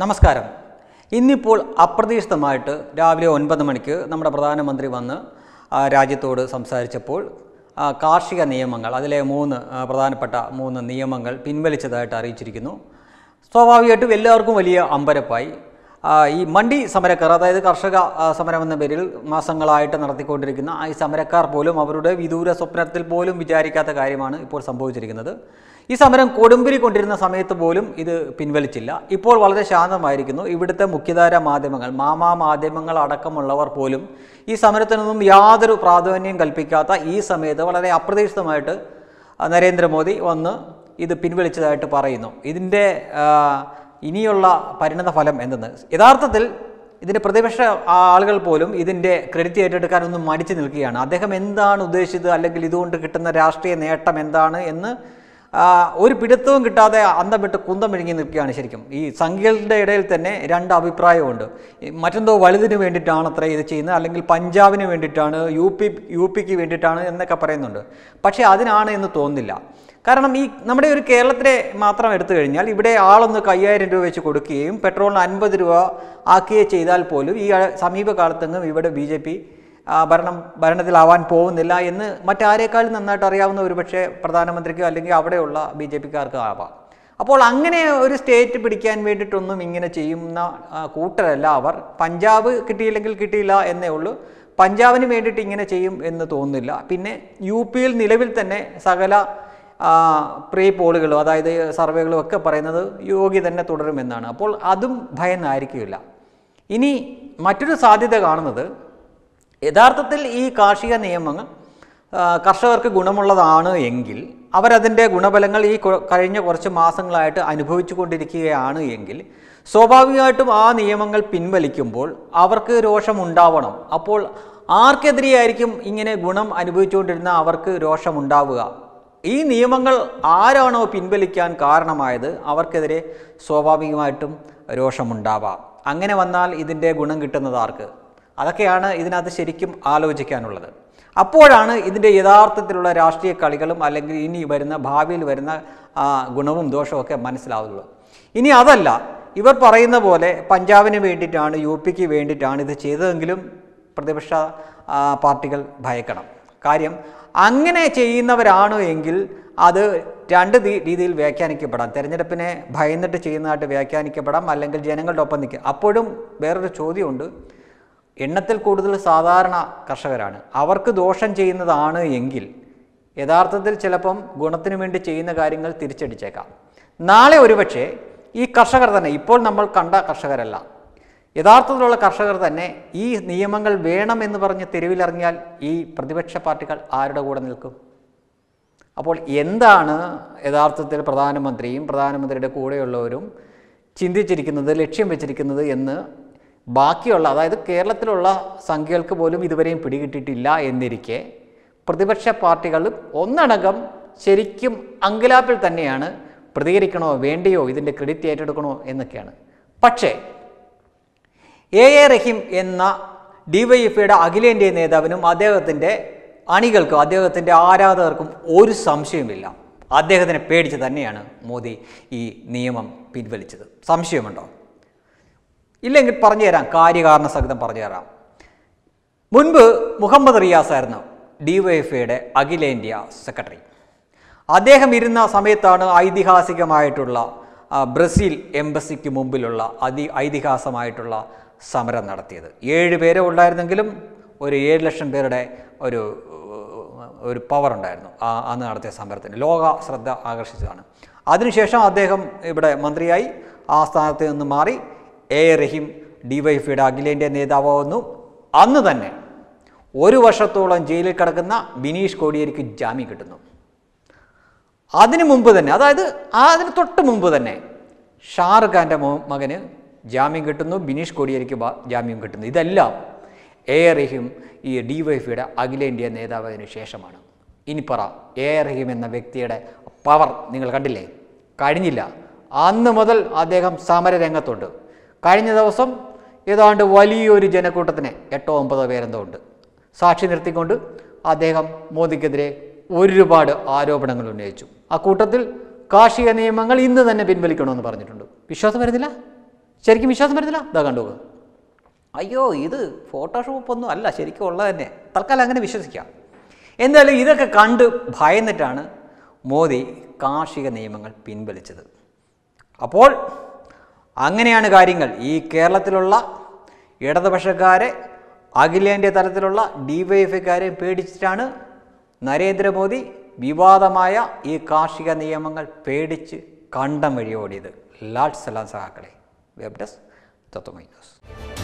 നമസ്കാരം ഇന്നിപ്പോൾ അപ്രതീക്ഷിതമായിട്ട് രാവിലെ ഒൻപത് മണിക്ക് നമ്മുടെ പ്രധാനമന്ത്രി വന്ന് രാജ്യത്തോട് സംസാരിച്ചപ്പോൾ കാർഷിക നിയമങ്ങൾ അതിലെ മൂന്ന് പ്രധാനപ്പെട്ട മൂന്ന് നിയമങ്ങൾ പിൻവലിച്ചതായിട്ട് അറിയിച്ചിരിക്കുന്നു സ്വാഭാവികമായിട്ടും എല്ലാവർക്കും വലിയ അമ്പരപ്പായി ഈ മണ്ടി സമരക്കാർ അതായത് കർഷക സമരം എന്ന പേരിൽ മാസങ്ങളായിട്ട് നടത്തിക്കൊണ്ടിരിക്കുന്ന ഈ സമരക്കാർ പോലും അവരുടെ വിദൂര സ്വപ്നത്തിൽ പോലും വിചാരിക്കാത്ത കാര്യമാണ് ഇപ്പോൾ സംഭവിച്ചിരിക്കുന്നത് ഈ സമരം കൊടുമ്പിരി കൊണ്ടിരുന്ന സമയത്ത് പോലും ഇത് പിൻവലിച്ചില്ല ഇപ്പോൾ വളരെ ശാന്തമായിരിക്കുന്നു ഇവിടുത്തെ മുഖ്യധാര മാധ്യമങ്ങൾ മാമാ മാധ്യമങ്ങൾ അടക്കമുള്ളവർ പോലും ഈ സമരത്തിനൊന്നും യാതൊരു പ്രാധാന്യം കൽപ്പിക്കാത്ത ഈ സമയത്ത് വളരെ അപ്രതീക്ഷിതമായിട്ട് നരേന്ദ്രമോദി വന്ന് ഇത് പിൻവലിച്ചതായിട്ട് പറയുന്നു ഇതിൻ്റെ ഇനിയുള്ള പരിണത ഫലം എന്തെന്ന് യഥാർത്ഥത്തിൽ ഇതിൻ്റെ പ്രതിപക്ഷ ആളുകൾ പോലും ഇതിൻ്റെ ക്രെഡിറ്റ് ഏറ്റെടുക്കാനൊന്നും മടിച്ചു നിൽക്കുകയാണ് അദ്ദേഹം എന്താണ് ഉദ്ദേശിച്ചത് അല്ലെങ്കിൽ ഇതുകൊണ്ട് കിട്ടുന്ന രാഷ്ട്രീയ നേട്ടം എന്താണ് എന്ന് ഒരു പിടുത്തവും കിട്ടാതെ അന്തം വിട്ട് കുന്തം വിഴുങ്ങി നിൽക്കുകയാണ് ശരിക്കും ഈ സംഖ്യകളുടെ ഇടയിൽ തന്നെ രണ്ട് അഭിപ്രായമുണ്ട് മറ്റെന്തോ വലുതിന് വേണ്ടിയിട്ടാണ് അത്ര ഇത് ചെയ്യുന്നത് അല്ലെങ്കിൽ പഞ്ചാബിന് വേണ്ടിയിട്ടാണ് യു പി യു പിക്ക് വേണ്ടിയിട്ടാണ് എന്നൊക്കെ പറയുന്നുണ്ട് പക്ഷേ അതിനാണ് എന്ന് തോന്നുന്നില്ല കാരണം ഈ നമ്മുടെ ഒരു കേരളത്തിലെ മാത്രം എടുത്തു കഴിഞ്ഞാൽ ഇവിടെ ആളൊന്ന് കയ്യായിരം രൂപ വെച്ച് കൊടുക്കുകയും പെട്രോളിന് അൻപത് രൂപ ആക്കുകയും ചെയ്താൽ പോലും ഈ സമീപകാലത്തെങ്ങും ഇവിടെ ബി ഭരണം ഭരണത്തിലാവാൻ പോകുന്നില്ല എന്ന് മറ്റാരേക്കാളും നന്നായിട്ട് അറിയാവുന്ന ഒരുപക്ഷെ പ്രധാനമന്ത്രിക്കോ അല്ലെങ്കിൽ അവിടെയുള്ള ബി ജെ പിക്കാർക്കോ ആവാം അപ്പോൾ അങ്ങനെ ഒരു സ്റ്റേറ്റ് പിടിക്കാൻ വേണ്ടിയിട്ടൊന്നും ഇങ്ങനെ ചെയ്യുന്ന കൂട്ടരല്ല അവർ പഞ്ചാബ് കിട്ടിയില്ലെങ്കിൽ കിട്ടിയില്ല എന്നേ ഉള്ളൂ പഞ്ചാബിന് വേണ്ടിയിട്ട് ഇങ്ങനെ ചെയ്യും എന്ന് തോന്നുന്നില്ല പിന്നെ യു പിയിൽ നിലവിൽ തന്നെ സകല പ്രീ പോളുകളും അതായത് സർവേകളും ഒക്കെ പറയുന്നത് യോഗി തന്നെ തുടരുമെന്നാണ് അപ്പോൾ അതും ഭയന്നായിരിക്കില്ല ഇനി മറ്റൊരു സാധ്യത കാണുന്നത് യഥാർത്ഥത്തിൽ ഈ കാർഷിക നിയമങ്ങൾ കർഷകർക്ക് ഗുണമുള്ളതാണ് എങ്കിൽ അവരതിൻ്റെ ഗുണഫലങ്ങൾ ഈ കഴിഞ്ഞ കുറച്ച് മാസങ്ങളായിട്ട് അനുഭവിച്ചു കൊണ്ടിരിക്കുകയാണ് എങ്കിൽ സ്വാഭാവികമായിട്ടും ആ നിയമങ്ങൾ പിൻവലിക്കുമ്പോൾ അവർക്ക് രോഷമുണ്ടാവണം അപ്പോൾ ആർക്കെതിരെയായിരിക്കും ഇങ്ങനെ ഗുണം അനുഭവിച്ചുകൊണ്ടിരുന്ന അവർക്ക് രോഷമുണ്ടാവുക ഈ നിയമങ്ങൾ ആരാണോ പിൻവലിക്കാൻ കാരണമായത് അവർക്കെതിരെ സ്വാഭാവികമായിട്ടും രോഷമുണ്ടാവാം അങ്ങനെ വന്നാൽ ഇതിൻ്റെ ഗുണം കിട്ടുന്നത് ആർക്ക് അതൊക്കെയാണ് ഇതിനകത്ത് ശരിക്കും ആലോചിക്കാനുള്ളത് അപ്പോഴാണ് ഇതിൻ്റെ യഥാർത്ഥത്തിലുള്ള രാഷ്ട്രീയ കളികളും അല്ലെങ്കിൽ ഇനി വരുന്ന ഭാവിയിൽ വരുന്ന ഗുണവും ദോഷവും ഒക്കെ മനസ്സിലാവുള്ളൂ ഇനി അതല്ല ഇവർ പറയുന്ന പോലെ പഞ്ചാബിന് വേണ്ടിയിട്ടാണ് യു പിക്ക് വേണ്ടിയിട്ടാണ് ഇത് ചെയ്തതെങ്കിലും പ്രതിപക്ഷ പാർട്ടികൾ ഭയക്കണം കാര്യം അങ്ങനെ ചെയ്യുന്നവരാണോ എങ്കിൽ അത് രണ്ട് രീതിയിൽ വ്യാഖ്യാനിക്കപ്പെടാം തിരഞ്ഞെടുപ്പിനെ ഭയന്നിട്ട് ചെയ്യുന്നതായിട്ട് വ്യാഖ്യാനിക്കപ്പെടാം അല്ലെങ്കിൽ ജനങ്ങളുടെ ഒപ്പം നിൽക്കുക അപ്പോഴും വേറൊരു ചോദ്യമുണ്ട് എണ്ണത്തിൽ കൂടുതൽ സാധാരണ കർഷകരാണ് അവർക്ക് ദോഷം ചെയ്യുന്നതാണ് എങ്കിൽ യഥാർത്ഥത്തിൽ ചിലപ്പം ഗുണത്തിന് വേണ്ടി ചെയ്യുന്ന കാര്യങ്ങൾ തിരിച്ചടിച്ചേക്കാം നാളെ ഒരുപക്ഷെ ഈ കർഷകർ തന്നെ ഇപ്പോൾ നമ്മൾ കണ്ട കർഷകരല്ല യഥാർത്ഥത്തിലുള്ള കർഷകർ തന്നെ ഈ നിയമങ്ങൾ വേണമെന്ന് പറഞ്ഞ് തെരുവിലിറങ്ങിയാൽ ഈ പ്രതിപക്ഷ പാർട്ടികൾ ആരുടെ കൂടെ നിൽക്കും അപ്പോൾ എന്താണ് യഥാർത്ഥത്തിൽ പ്രധാനമന്ത്രിയും പ്രധാനമന്ത്രിയുടെ കൂടെയുള്ളവരും ചിന്തിച്ചിരിക്കുന്നത് ലക്ഷ്യം വെച്ചിരിക്കുന്നത് എന്ന് ബാക്കിയുള്ള അതായത് കേരളത്തിലുള്ള സംഖ്യകൾക്ക് പോലും ഇതുവരെയും പിടികിട്ടിട്ടില്ല എന്നിരിക്കെ പ്രതിപക്ഷ പാർട്ടികൾ ഒന്നടങ്കം ശരിക്കും അങ്കലാപ്പിൽ തന്നെയാണ് പ്രതികരിക്കണോ വേണ്ടിയോ ഇതിൻ്റെ ക്രെഡിറ്റ് ഏറ്റെടുക്കണോ എന്നൊക്കെയാണ് പക്ഷേ എ എ റഹീം എന്ന ഡി വൈ എഫ്ഐയുടെ അഖിലേന്ത്യാ നേതാവിനും അദ്ദേഹത്തിൻ്റെ അണികൾക്കും അദ്ദേഹത്തിൻ്റെ ആരാധകർക്കും ഒരു സംശയവുമില്ല അദ്ദേഹത്തിനെ പേടിച്ച് തന്നെയാണ് മോദി ഈ നിയമം പിൻവലിച്ചത് സംശയമുണ്ടോ ഇല്ലെങ്കിൽ പറഞ്ഞു തരാം കാര്യകാരണ സഹിതം പറഞ്ഞു തരാം മുൻപ് മുഹമ്മദ് റിയാസ് ആയിരുന്നു ഡിവൈഎഫ്ഐയുടെ അഖിലേന്ത്യാ സെക്രട്ടറി അദ്ദേഹം ഇരുന്ന സമയത്താണ് ഐതിഹാസികമായിട്ടുള്ള ബ്രസീൽ എംബസിക്ക് മുമ്പിലുള്ള അതി ഐതിഹാസമായിട്ടുള്ള സമരം നടത്തിയത് ഏഴ് പേരെ ഉള്ളായിരുന്നെങ്കിലും ഒരു ഏഴ് ലക്ഷം പേരുടെ ഒരു ഒരു പവർ ഉണ്ടായിരുന്നു ആ അന്ന് നടത്തിയ സമരത്തിന് ലോക ശ്രദ്ധ ആകർഷിച്ചതാണ് അതിനുശേഷം അദ്ദേഹം ഇവിടെ മന്ത്രിയായി ആ സ്ഥാനത്ത് നിന്ന് മാറി എ എ റഹീം ഡിവൈഫിയുടെ അഖിലേന്ത്യാ നേതാവാകുന്നു അന്ന് തന്നെ ഒരു വർഷത്തോളം ജയിലിൽ കിടക്കുന്ന ബിനീഷ് കോടിയേരിക്ക് ജാമ്യം കിട്ടുന്നു അതിനു മുമ്പ് തന്നെ അതായത് അതിന് തൊട്ട് മുമ്പ് തന്നെ ഷാറുഖാൻ്റെ മകന് ജാമ്യം കിട്ടുന്നു ബിനീഷ് കോടിയേരിക്ക് ജാമ്യം കിട്ടുന്നു ഇതെല്ലാം എ റഹീം ഈ ഡി വൈഫിയുടെ അഖിലേന്ത്യാ നേതാവിന് ശേഷമാണ് ഇനി പറ എ എ റഹീം എന്ന വ്യക്തിയുടെ പവർ നിങ്ങൾ കണ്ടില്ലേ കഴിഞ്ഞില്ല അന്ന് മുതൽ അദ്ദേഹം സമരരംഗത്തുണ്ട് കഴിഞ്ഞ ദിവസം ഏതാണ്ട് വലിയൊരു ജനക്കൂട്ടത്തിന് എട്ടോ ഒമ്പതോ പേരെന്തോ ഉണ്ട് സാക്ഷി നിർത്തിക്കൊണ്ട് അദ്ദേഹം മോദിക്കെതിരെ ഒരുപാട് ആരോപണങ്ങൾ ഉന്നയിച്ചു ആ കൂട്ടത്തിൽ കാർഷിക നിയമങ്ങൾ ഇന്ന് തന്നെ പിൻവലിക്കണമെന്ന് പറഞ്ഞിട്ടുണ്ട് വിശ്വാസം വരുന്നില്ല ശരിക്കും വിശ്വാസം വരുന്നില്ല ഇതാ കണ്ടുപോകുക അയ്യോ ഇത് ഫോട്ടോഷോപ്പ് ഒന്നും അല്ല ശരിക്കും ഉള്ളത് തന്നെ തൽക്കാലം അങ്ങനെ വിശ്വസിക്കാം എന്തായാലും ഇതൊക്കെ കണ്ട് ഭയന്നിട്ടാണ് മോദി കാർഷിക നിയമങ്ങൾ പിൻവലിച്ചത് അപ്പോൾ അങ്ങനെയാണ് കാര്യങ്ങൾ ഈ കേരളത്തിലുള്ള ഇടതുപക്ഷക്കാരെ അഖിലേന്ത്യ തലത്തിലുള്ള ഡി വൈ ഐക്കാരെ പേടിച്ചിട്ടാണ് നരേന്ദ്രമോദി വിവാദമായ ഈ കാർഷിക നിയമങ്ങൾ പേടിച്ച് കണ്ടം വഴി ഓടിയത് ലാഡ്സ് എല്ലാം സഹാക്കളെ വെബ് ഡെസ്ക് തത്വമൈ ന്യൂസ്